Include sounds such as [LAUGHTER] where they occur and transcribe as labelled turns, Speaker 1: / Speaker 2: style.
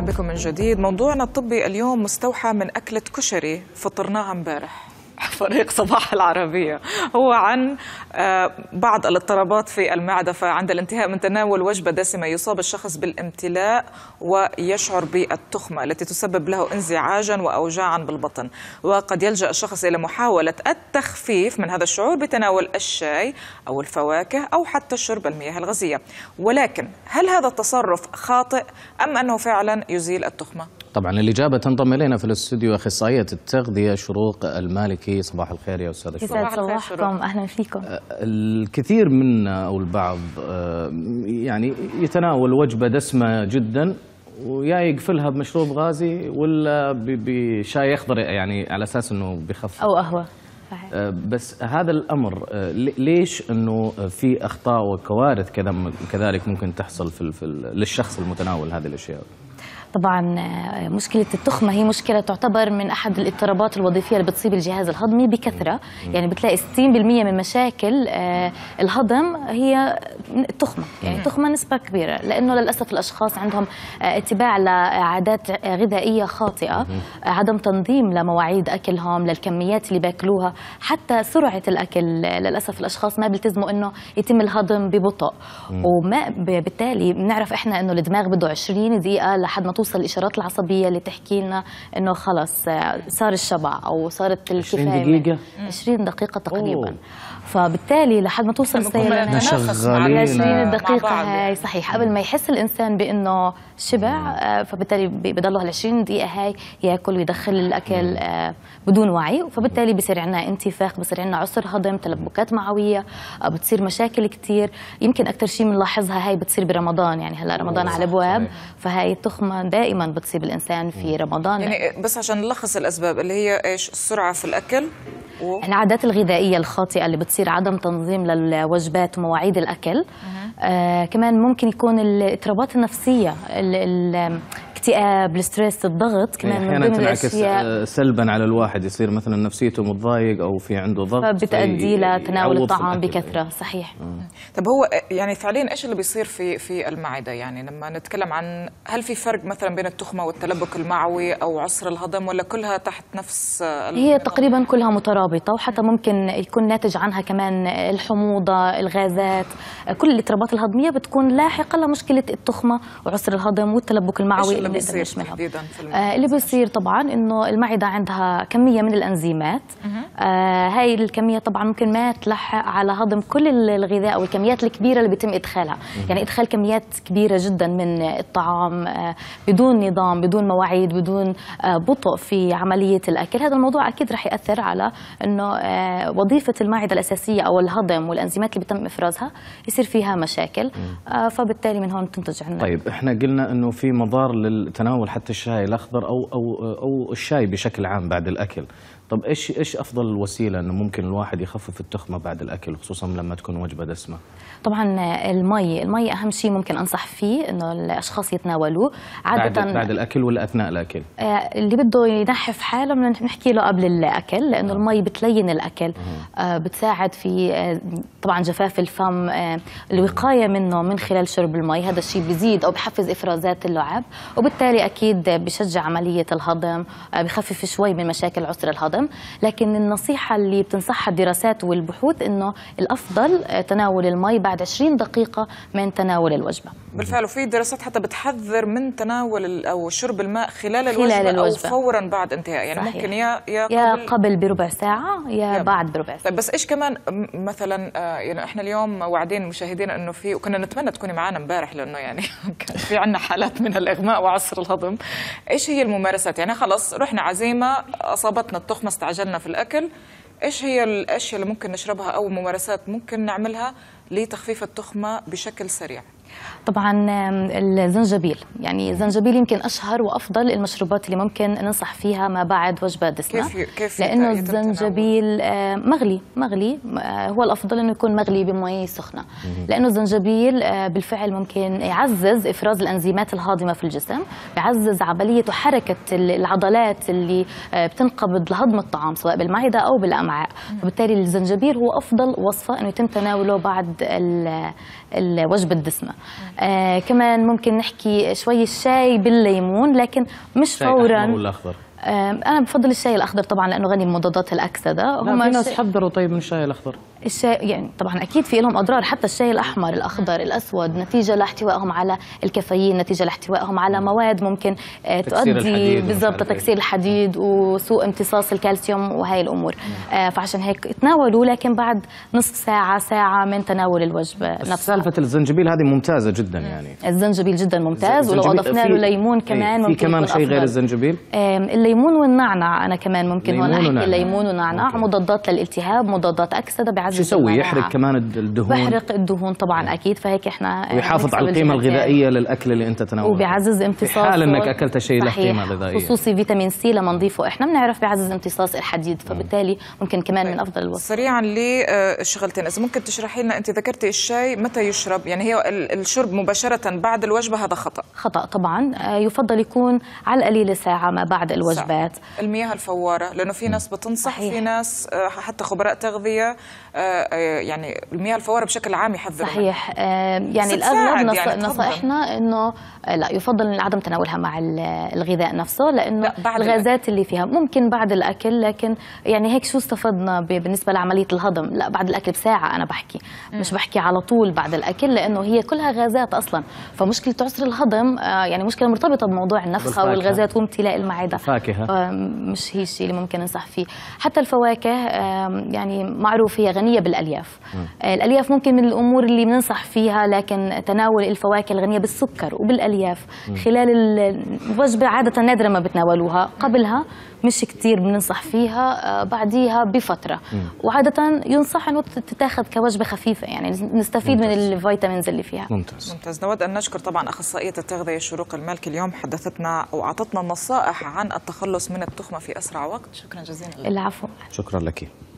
Speaker 1: بكم من جديد موضوعنا الطبي اليوم مستوحى من أكلة كشري فطرناها امبارح فريق صباح العربية هو عن آه، بعض الاضطرابات في المعدة فعند الانتهاء من تناول وجبة دسمة يصاب الشخص بالامتلاء ويشعر بالتخمة التي تسبب له انزعاجا وأوجاعا بالبطن وقد يلجأ الشخص إلى محاولة التخفيف من هذا الشعور بتناول الشاي أو الفواكه أو حتى شرب المياه الغازية ولكن هل هذا التصرف خاطئ أم أنه فعلا يزيل التخمة؟
Speaker 2: طبعا الإجابة تنضم إلينا في الاستوديو أخصائية التغذية شروق المالكي صباح الخير يا أستاذة شروق يسعد
Speaker 1: صباحكم أهلا فيكم أه،
Speaker 2: الكثير منا أو البعض أه، يعني يتناول وجبة دسمة جدا ويا يقفلها بمشروب غازي ولا بشاي أخضر يعني على أساس أنه بيخفف أو قهوة أه، بس هذا الامر ليش انه في اخطاء وكوارث كذلك ممكن تحصل في للشخص المتناول هذه الاشياء؟
Speaker 3: طبعا آه، مشكله التخمه هي مشكله تعتبر من احد الاضطرابات الوظيفيه اللي بتصيب الجهاز الهضمي بكثره يعني بتلاقي 60% من مشاكل آه، الهضم هي التخمه يعني التخمه نسبه كبيره لانه للاسف الاشخاص عندهم آه، اتباع لعادات غذائيه خاطئه عدم تنظيم لمواعيد اكلهم للكميات اللي باكلوها حتى سرعه الاكل للاسف الاشخاص ما بيلتزموا انه يتم الهضم ببطء وما بالتالي بنعرف احنا انه الدماغ بده 20 دقيقه لحد ما توصل الاشارات العصبيه اللي تحكي لنا انه خلص آه، صار الشبع او صارت الكفايه 20 يعني دقيقه 20 دقيقه تقريبا أوه. فبالتالي لحد ما توصل السيارة شغالين 20 دقيقة هاي صحيح قبل ما يحس الإنسان بأنه شبع آه، فبالتالي بضلوا هال 20 دقيقة هاي ياكل ويدخل الأكل آه، بدون وعي فبالتالي بصير عندنا انتفاخ بصير عندنا عسر هضم تلبكات معوية بتصير مشاكل كثير يمكن أكثر شيء بنلاحظها هاي بتصير برمضان يعني هلا رمضان على ابواب فهاي التخمة دائما بتصيب الانسان في رمضان يعني
Speaker 1: بس عشان نلخص الاسباب اللي هي ايش السرعه في الاكل و...
Speaker 3: العادات الغذائيه الخاطئه اللي بتصير عدم تنظيم للوجبات ومواعيد الاكل آه كمان ممكن يكون الاضطرابات النفسيه الاكتئاب الستريس الضغط كمان إيه، من ضمن الاشياء
Speaker 2: آه، سلبا على الواحد يصير مثلا نفسيته متضايق او في عنده ضغط فبتؤدي لتناول الطعام بكثره صحيح آه.
Speaker 1: طب هو يعني فعليا ايش اللي بيصير في في المعده يعني لما نتكلم عن هل في فرق مثلا بين التخمه والتلبك المعوي او عسر الهضم ولا كلها تحت نفس هي
Speaker 3: تقريبا كلها مترابطه وحتى ممكن يكون ناتج عنها كمان الحموضه الغازات كل الاضطرابات الهضميه بتكون لاحقه لمشكله التخمه وعسر الهضم والتلبك المعوي اللي بيصير آه اللي بيصير طبعا انه المعده عندها كميه من الانزيمات آه هاي الكميه طبعا ممكن ما تلحق على هضم كل الغذاء او الكميات الكبيره اللي بيتم ادخالها يعني ادخال كميات كبيره جدا من الطعام آه بدون نظام بدون مواعيد بدون آه بطء في عمليه الاكل هذا الموضوع اكيد راح ياثر على انه آه وظيفه المعده الاساسيه او الهضم والانزيمات اللي بتم افرازها يصير فيها مشاكل آه فبالتالي من هون تنتج عندنا
Speaker 2: طيب احنا قلنا انه في مضار لل تناول حتى الشاي الاخضر او او او الشاي بشكل عام بعد الاكل طب ايش ايش افضل وسيله انه ممكن الواحد يخفف التخمه بعد الاكل خصوصا لما تكون وجبه دسمه؟
Speaker 3: طبعا المي، المي اهم شيء ممكن انصح فيه انه الاشخاص يتناولوه عاده بعد, بعد
Speaker 2: الاكل ولا اثناء الاكل؟
Speaker 3: آه، اللي بده ينحف حاله بنحكي له قبل الاكل لانه نعم. المي بتلين الاكل آه، بتساعد في آه، طبعا جفاف الفم الوقايه منه من خلال شرب المي هذا الشيء بزيد او بحفز افرازات اللعاب وبالتالي اكيد بشجع عمليه الهضم بخفف شوي من مشاكل عسر الهضم الشرم لكن النصيحة اللي بتنصحها الدراسات والبحوث أنه الأفضل تناول المي بعد 20 دقيقة من تناول الوجبة
Speaker 1: بالفعل وفي دراسات حتى بتحذر من تناول أو شرب الماء خلال الوجبة, خلال الوجبة. أو فورا بعد انتهاء يعني صحيح. ممكن يا يا قبل, يا
Speaker 3: قبل بربع ساعة يا يا بعد
Speaker 1: بربع ساعة طيب بس إيش كمان مثلا آه، يعني إحنا اليوم وعدين مشاهدين أنه في وكنا نتمنى تكوني معنا امبارح لأنه يعني [LAUGHS] كان في عنا حالات من الإغماء وعصر الهضم إيش هي الممارسات يعني خلص رحنا عزيمة أصابتنا التخمة استعجلنا في الأكل إيش هي الأشياء اللي ممكن نشربها أو ممارسات ممكن نعملها لتخفيف التخمة بشكل سريع؟
Speaker 3: طبعا الزنجبيل يعني الزنجبيل يمكن اشهر وافضل المشروبات اللي ممكن ننصح فيها ما بعد وجبه دسمه كيف كيف لانه الزنجبيل مغلي مغلي آه، هو الافضل انه يكون مغلي بمي سخنه لانه الزنجبيل آه، بالفعل ممكن يعزز افراز الانزيمات الهاضمه في الجسم يعزز عمليه وحركه العضلات اللي آه، بتنقبض لهضم الطعام سواء بالمعده او بالامعاء فبالتالي الزنجبيل هو افضل وصفه انه يتم تناوله بعد الوجبه الدسمه آه كمان ممكن نحكي شوي الشاي بالليمون لكن مش شاي فورا الاخضر آه أنا بفضل الشاي الأخضر طبعا لأنه غني بمضادات الأكسدة هم في ناس حضروا طيب من الشاي الأخضر الشاي يعني طبعا اكيد في لهم اضرار حتى الشاي الاحمر الاخضر الاسود نتيجه لاحتوائهم على الكافيين نتيجه لاحتوائهم على مواد ممكن آه، تؤدي بالضبط إيه. تكسير الحديد وسوء امتصاص الكالسيوم وهي الامور آه فعشان هيك تناولوا لكن بعد نصف ساعه ساعه من تناول الوجبه
Speaker 2: نفسها سالفه الزنجبيل هذه ممتازه جدا يعني
Speaker 3: الزنجبيل جدا ممتاز ولو اضفنا له إيه، ليمون كمان ممكن في كمان شيء غير الزنجبيل الليمون والنعنع انا كمان ممكن هون احكي الليمون ونعنع مضادات للالتهاب مضادات اكسده يعزز شو يسوي يحرق
Speaker 2: كمان الدهون بحرق
Speaker 3: الدهون طبعا يعني. اكيد فهيك احنا ويحافظ على القيمه الغذائيه
Speaker 2: للاكل اللي انت تناوله
Speaker 3: وبيعزز امتصاص حال انك اكلت شيء له قيمه غذائيه خصوصي فيتامين سي لما نعم. نضيفه احنا بنعرف بيعزز امتصاص الحديد نعم. فبالتالي ممكن كمان من طيب. افضل الوصف
Speaker 1: سريعا لشغلتين آه، اذا ممكن تشرحي لنا انت ذكرتي الشاي متى يشرب يعني هي الشرب مباشره بعد الوجبه هذا خطا خطا
Speaker 3: طبعا آه، يفضل يكون على القليله ساعه ما بعد الوجبات
Speaker 1: المياه الفواره لانه في ناس بتنصح صحيح. في ناس آه، حتى خبراء تغذيه آه، آه، يعني المياه الفوارة بشكل عام يحذروا صحيح
Speaker 3: آه، يعني الأغلب يعني نصائحنا أنه آه، لا يفضل عدم تناولها مع الغذاء نفسه لانه بعد الغازات اللي فيها ممكن بعد الاكل لكن يعني هيك شو استفدنا بالنسبه لعمليه الهضم لا بعد الاكل بساعه انا بحكي مش بحكي على طول بعد الاكل لانه هي كلها غازات اصلا فمشكله عسر الهضم آه، يعني مشكله مرتبطه بموضوع النفخه والغازات وامتلاء المعده فاكهه آه، مش هي الشيء اللي ممكن ننصح فيه حتى الفواكه يعني معروف هي غنيه بالالياف م. الالياف ممكن من الامور اللي بننصح فيها لكن تناول الفواكه الغنيه بالسكر وبال الالياف خلال الوجبه عاده نادرا ما بتناولوها قبلها مش كثير بننصح فيها آه، بعديها بفتره وعاده ينصح انه تتاخذ كوجبه خفيفه يعني نستفيد ممتاز. من الفيتامينز اللي فيها
Speaker 1: ممتاز ممتاز نود ان نشكر طبعا اخصائيه التغذيه شروق المالكي اليوم حدثتنا واعطتنا نصائح عن التخلص من التخمه في اسرع وقت شكرا جزيلا لك العفو
Speaker 2: شكرا لك